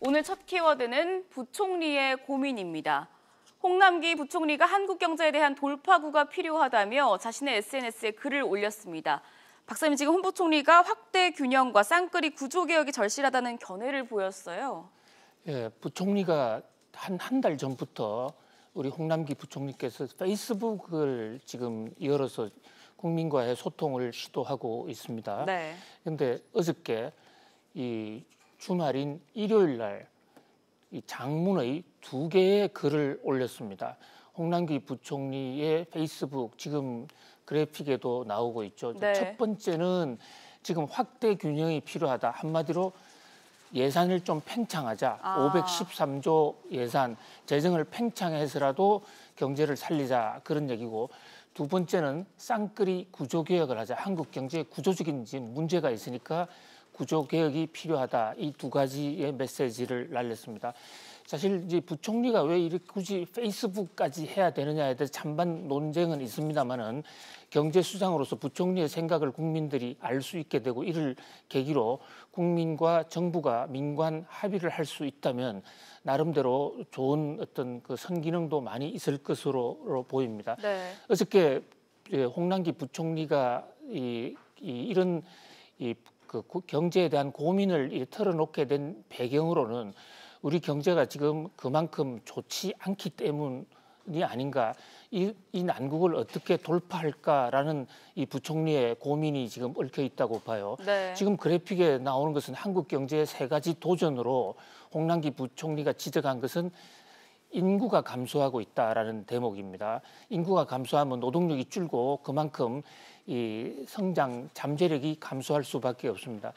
오늘 첫 키워드는 부총리의 고민입니다. 홍남기 부총리가 한국 경제에 대한 돌파구가 필요하다며 자신의 SNS에 글을 올렸습니다. 박사님 지금 홍 부총리가 확대 균형과 쌍끌이 구조 개혁이 절실하다는 견해를 보였어요. 예, 부총리가 한 한 달 전부터 우리 홍남기 부총리께서 페이스북을 지금 열어서 국민과의 소통을 시도하고 있습니다. 그런데 네. 어저께 이 주말인 일요일 날 이 장문의 두 개의 글을 올렸습니다. 홍남기 부총리의 페이스북 지금 그래픽에도 나오고 있죠. 네. 첫 번째는 지금 확대 균형이 필요하다. 한마디로 예산을 좀 팽창하자. 아. 513조 예산 재정을 팽창해서라도 경제를 살리자 그런 얘기고 두 번째는 쌍끌이 구조 개혁을 하자. 한국 경제의 구조적인 문제가 있으니까 구조 개혁이 필요하다 이 두 가지의 메시지를 날렸습니다. 사실 이제 부총리가 왜 이렇게 굳이 페이스북까지 해야 되느냐에 대해 찬반 논쟁은 있습니다만은 경제수장으로서 부총리의 생각을 국민들이 알 수 있게 되고 이를 계기로 국민과 정부가 민관 합의를 할 수 있다면 나름대로 좋은 어떤 그 선기능도 많이 있을 것으로 보입니다. 네. 어저께 홍남기 부총리가 이, 이 이런 이그 경제에 대한 고민을 털어놓게 된 배경으로는 우리 경제가 지금 그만큼 좋지 않기 때문이 아닌가 이, 이 난국을 어떻게 돌파할까라는 이 부총리의 고민이 지금 얽혀 있다고 봐요. 네. 지금 그래픽에 나오는 것은 한국 경제의 세 가지 도전으로 홍남기 부총리가 지적한 것은 인구가 감소하고 있다라는 대목입니다. 인구가 감소하면 노동력이 줄고 그만큼 이 성장 잠재력이 감소할 수밖에 없습니다.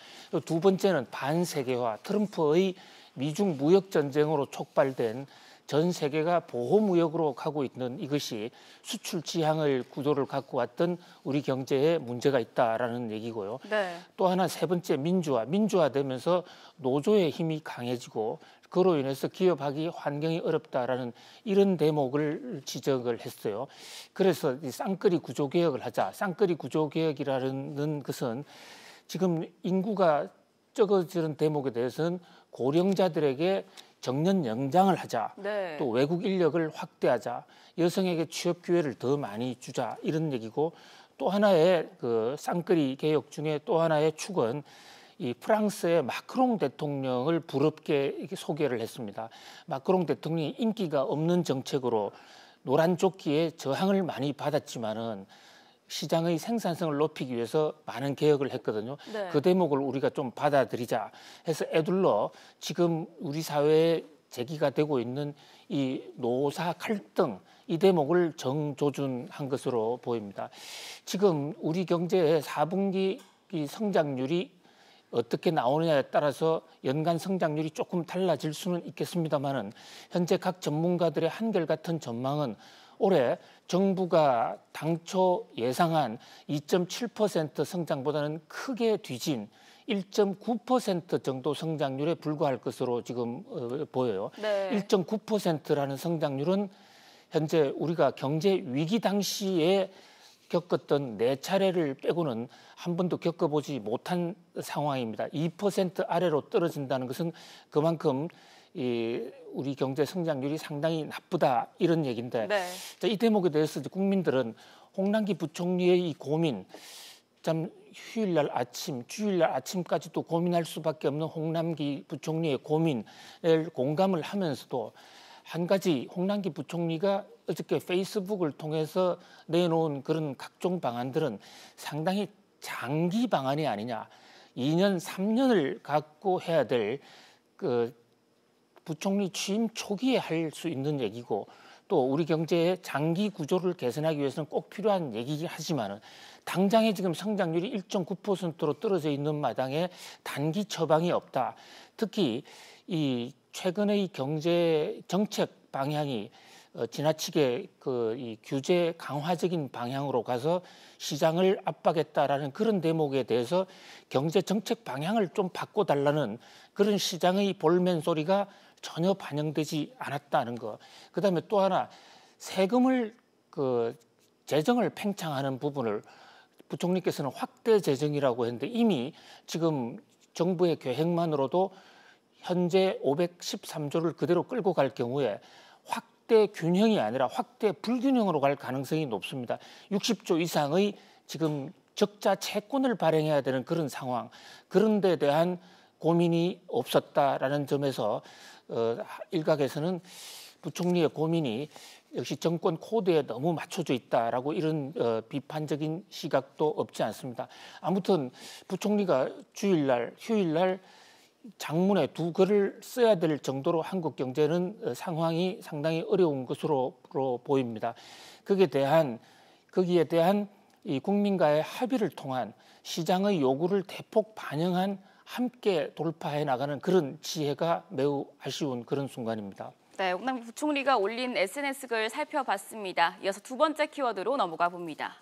두 번째는 반세계화, 트럼프의 미중 무역 전쟁으로 촉발된 전 세계가 보호 무역으로 가고 있는 이것이 수출 지향을 구조를 갖고 왔던 우리 경제에 문제가 있다라는 얘기고요. 네. 또 하나 세 번째 민주화 민주화되면서 노조의 힘이 강해지고 그로 인해서 기업하기 환경이 어렵다라는 이런 대목을 지적을 했어요. 그래서 이 쌍끌이 구조 개혁을 하자. 쌍끌이 구조 개혁이라는 것은 지금 인구가 적어지는 대목에 대해서는 고령자들에게 정년 연장을 하자, 네. 또 외국 인력을 확대하자, 여성에게 취업 기회를 더 많이 주자 이런 얘기고 또 하나의 그 쌍끌이 개혁 중에 또 하나의 축은 이 프랑스의 마크롱 대통령을 부럽게 이렇게 소개를 했습니다. 마크롱 대통령이 인기가 없는 정책으로 노란 조끼에 저항을 많이 받았지만은 시장의 생산성을 높이기 위해서 많은 개혁을 했거든요. 네. 그 대목을 우리가 좀 받아들이자 해서 애둘러 지금 우리 사회에 제기가 되고 있는 이 노사 갈등 이 대목을 정조준한 것으로 보입니다. 지금 우리 경제의 4분기 성장률이 어떻게 나오느냐에 따라서 연간 성장률이 조금 달라질 수는 있겠습니다만은 현재 각 전문가들의 한결같은 전망은 올해 정부가 당초 예상한 2.7% 성장보다는 크게 뒤진 1.9% 정도 성장률에 불과할 것으로 지금 어, 보여요. 네. 1.9%라는 성장률은 현재 우리가 경제 위기 당시에 겪었던 네 차례를 빼고는 한 번도 겪어보지 못한 상황입니다. 2% 아래로 떨어진다는 것은 그만큼 이 우리 경제 성장률이 상당히 나쁘다 이런 얘기인데 네. 자, 이 대목에 대해서 국민들은 홍남기 부총리의 이 고민 참 휴일날 아침, 주일날 아침까지 도 고민할 수밖에 없는 홍남기 부총리의 고민을 공감을 하면서도 한 가지 홍남기 부총리가 어저께 페이스북을 통해서 내놓은 그런 각종 방안들은 상당히 장기 방안이 아니냐. 2년, 3년을 갖고 해야 될그 부총리 취임 초기에 할 수 있는 얘기고 또 우리 경제의 장기 구조를 개선하기 위해서는 꼭 필요한 얘기긴 하지만은 당장에 지금 성장률이 1.9%로 떨어져 있는 마당에 단기 처방이 없다. 특히 이 최근의 경제 정책 방향이 어, 지나치게 그 이 규제 강화적인 방향으로 가서 시장을 압박했다라는 그런 대목에 대해서 경제 정책 방향을 좀 바꿔달라는 그런 시장의 볼멘 소리가 전혀 반영되지 않았다는 거. 그다음에 또 하나 세금을 그 재정을 팽창하는 부분을 부총리께서는 확대 재정이라고 했는데 이미 지금 정부의 계획만으로도 현재 513조를 그대로 끌고 갈 경우에 확대 균형이 아니라 확대 불균형으로 갈 가능성이 높습니다. 60조 이상의 지금 적자 채권을 발행해야 되는 그런 상황 그런 데 대한 고민이 없었다라는 점에서 어, 일각에서는 부총리의 고민이 역시 정권 코드에 너무 맞춰져 있다라고 이런 어, 비판적인 시각도 없지 않습니다. 아무튼 부총리가 주일날, 휴일날 장문에 두 글을 써야 될 정도로 한국 경제는 어, 상황이 상당히 어려운 것으로 보입니다. 거기에 대한 거기에 대한 이 국민과의 합의를 통한 시장의 요구를 대폭 반영한 함께 돌파해 나가는 그런 지혜가 매우 아쉬운 그런 순간입니다. 네, 홍남기 부총리가 올린 SNS 글 살펴봤습니다. 이어서 두 번째 키워드로 넘어가 봅니다.